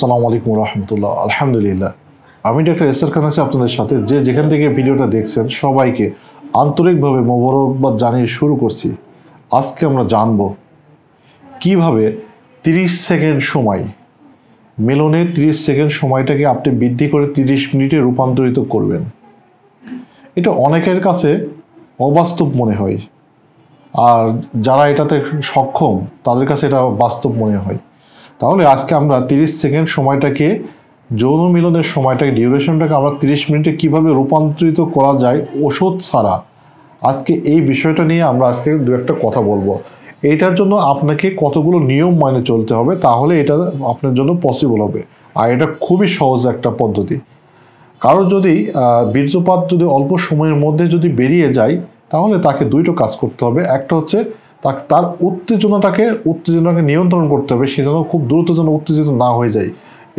আসসালামু আলাইকুম রহমতুল্লাহ আলহামদুলিল্লাহ আমি ডক্টর এসআর খান আছি আপনাদের সাথে যে যেখান থেকে ভিডিওটা দেখছেন সবাইকে আন্তরিকভাবে মোবারকবাদ জানিয়ে শুরু করছি আজকে আমরা জানব কিভাবে 30 সেকেন্ড সময় মেলনে 30 সেকেন্ড সময়টাকে আপনি বৃদ্ধি করে 30 মিনিটে রূপান্তরিত করবেন এটা অনেকের কাছে অবাস্তব মনে হয় আর যারা এটাতে সক্ষম তাদের কাছে এটা বাস্তব মনে হয় তাহলে আজকে আমরা 30 সেকেন্ড সময়টাকে যৌন মিলনের সময়টাকে ডিউরেশনটাকে আমরা 30 মিনিটে কিভাবে রূপান্তরিত করা যায় ওষুধ ছাড়া আজকে এই বিষয়টা নিয়ে আমরা আজকে দু একটা কথা বলবো এইটার জন্য আপনাকে কতগুলো নিয়ম মানে চলতে হবে তাহলে এটা আপনার জন্য পসিবল হবে আর এটা খুবই সহজ একটা পদ্ধতি কারো যদি বীর্যপাত যদি অল্প সময়ের মধ্যে যদি বেরিয়ে যায় তাহলে তাকে দুইটো কাজ করতে হবে একটা হচ্ছে তার উত্তেজনাটাকে উত্তেজনাকে নিয়ন্ত্রণ করতে হবে সে যেন খুব দ্রুত যেন উত্তেজিত না হয়ে যায়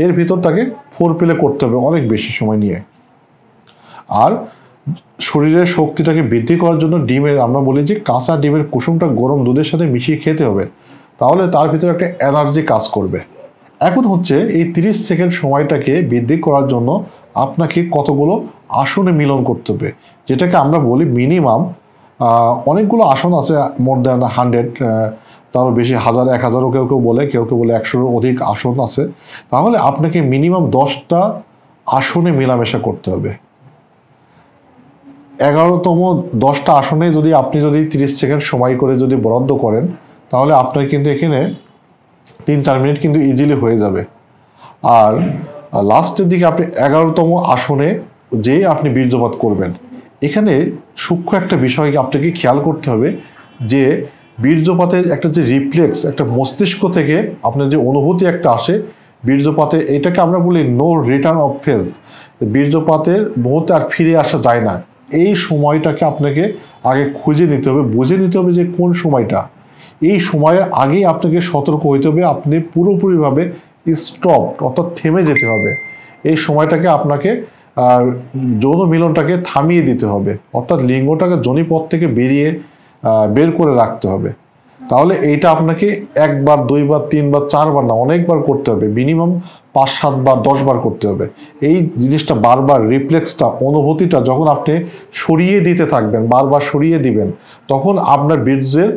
এর ভিতর তাকে ফোর পেলে করতে হবে অনেক বেশি সময় নিয়ে আর শরীরের শক্তিটাকে বৃদ্ধি করার জন্য ডিমের আমরা বলি যে কাঁচা ডিমের কুসুমটা গরম দুধের সাথে মিশিয়ে খেতে হবে তাহলে তার ভিতরে একটা এনার্জি কাজ করবে এখন হচ্ছে এই 30 সেকেন্ড সময়টাকে বৃদ্ধি করার জন্য আপনাকে কতগুলো আসনে মিলন করতে হবে যেটাকে আমরা বলি মিনিমাম অনেকগুলো আসন আছে মোর দ্যান হান্ড্রেড তার বেশি হাজার এক হাজারও কেউ কেউ বলে কেউ কেউ বলে একশোর অধিক আসন আছে তাহলে আপনাকে মিনিমাম দশটা আসনে মেলামেশা করতে হবে এগারোতম দশটা আসনে যদি আপনি যদি তিরিশ সেকেন্ড সময় করে যদি বরাদ্দ করেন তাহলে আপনার কিন্তু এখানে তিন চার মিনিট কিন্তু ইজিলি হয়ে যাবে আর লাস্টের দিকে আপনি এগারোতম আসনে যেই আপনি বীর্যপাত করবেন এখানে সূক্ষ্ম একটা বিষয় আপনাকে খেয়াল করতে হবে যে বীর্যপাতের একটা যে রিফ্লেক্স একটা মস্তিষ্ক থেকে আপনার যে অনুভূতি একটা আসে বীর্যপাতে এটাকে আমরা বলি নো রিটার্ন অফ ফেজ বীর্যপাতের মুহূর্তে আর ফিরে আসা যায় না এই সময়টাকে আপনাকে আগে খুঁজে নিতে হবে বুঝে নিতে হবে যে কোন সময়টা এই সময়ের আগেই আপনাকে সতর্ক হইতে হবে আপনি পুরোপুরিভাবে স্টপ অর্থাৎ থেমে যেতে হবে এই সময়টাকে আপনাকে আর যৌন মিলনটাকে থামিয়ে দিতে হবে অর্থাৎ লিঙ্গটাকে জনিপথ থেকে বেরিয়ে বের করে রাখতে হবে তাহলে এইটা আপনাকে একবার দুইবার তিনবার চারবার না অনেকবার করতে হবে মিনিমাম পাঁচ সাতবার দশবার করতে হবে এই জিনিসটা বারবার রিফ্লেক্সটা অনুভূতিটা যখন আপনি সরিয়ে দিতে থাকবেন বারবার সরিয়ে দিবেন তখন আপনার বীর্যের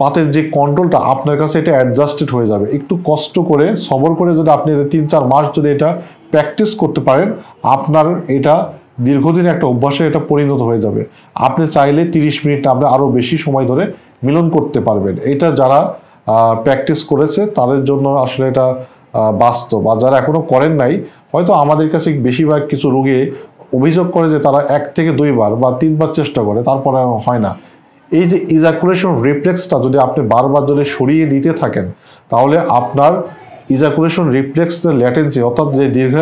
পাতের যে কন্ট্রোলটা আপনার কাছে এটা অ্যাডজাস্টেড হয়ে যাবে একটু কষ্ট করে সবর করে যদি আপনি তিন চার মাস যদি এটা প্র্যাকটিস করতে পারেন আপনার এটা দীর্ঘদিন একটা অভ্যাসে এটা পরিণত হয়ে যাবে আপনি চাইলে 30 মিনিট আপনি আরও বেশি সময় ধরে মিলন করতে পারবেন এটা যারা প্র্যাকটিস করেছে তাদের জন্য আসলে এটা বাস্তব বা যারা এখনও করেন নাই হয়তো আমাদের কাছে বেশিরভাগ কিছু রোগে অভিযোগ করে যে তারা এক থেকে দুইবার বা তিনবার চেষ্টা করে তারপরে হয় না এই যে ইজাকুলেশন রিফ্লেক্সটা যদি আপনি বারবার যদি সরিয়ে দিতে থাকেন তাহলে আপনার ইজাকুলেশন রিফ্লেক্স দ্য ল্যাটেন্সি অর্থাৎ যে দীর্ঘ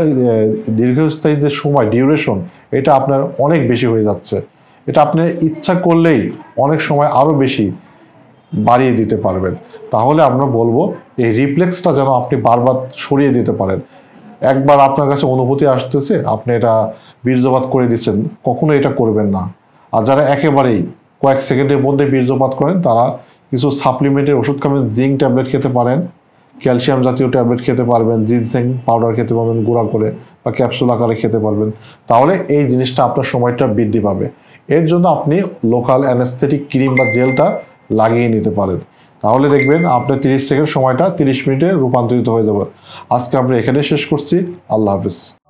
দীর্ঘস্থায়ী যে সময় ডিউরেশন এটা আপনার অনেক বেশি হয়ে যাচ্ছে এটা আপনি ইচ্ছা করলেই অনেক সময় আরও বেশি বাড়িয়ে দিতে পারবেন তাহলে আমরা বলবো এই রিফ্লেক্সটা যেন আপনি বারবার সরিয়ে দিতে পারেন একবার আপনার কাছে অনুভূতি আসতেছে আপনি এটা বীর্যপাত করে দিচ্ছেন কখনো এটা করবেন না আর যারা একেবারেই কয়েক সেকেন্ডের মধ্যে বীর্যপাত করেন তারা কিছু সাপ্লিমেন্টের ওষুধ খাবেন জিঙ্ক ট্যাবলেট খেতে পারেন ক্যালসিয়াম জাতীয় ট্যাবলেট খেতে পারবেন জিনসেং পাউডার খেতে পারবেন গুঁড়া করে বা ক্যাপসুল আকারে খেতে পারবেন তাহলে এই জিনিসটা আপনার সময়টা বৃদ্ধি পাবে এর জন্য আপনি লোকাল অ্যানাস্থেটিক ক্রিম বা জেলটা লাগিয়ে নিতে পারেন তাহলে দেখবেন আপনার তিরিশ সেকেন্ড সময়টা তিরিশ মিনিটে রূপান্তরিত হয়ে যাবে আজকে আমরা এখানে শেষ করছি আল্লাহ হাফিজ